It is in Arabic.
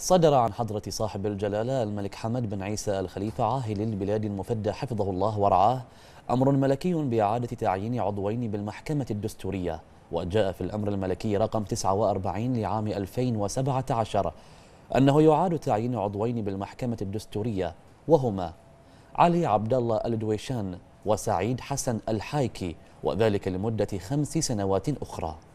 صدر عن حضرة صاحب الجلالة الملك حمد بن عيسى الخليفة عاهل البلاد المفدى حفظه الله ورعاه أمر ملكي بإعادة تعيين عضوين بالمحكمة الدستورية وجاء في الأمر الملكي رقم 49 لعام 2017 أنه يعاد تعيين عضوين بالمحكمة الدستورية وهما علي عبد الله الدويشان وسعيد حسن الحايكي وذلك لمدة خمس سنوات أخرى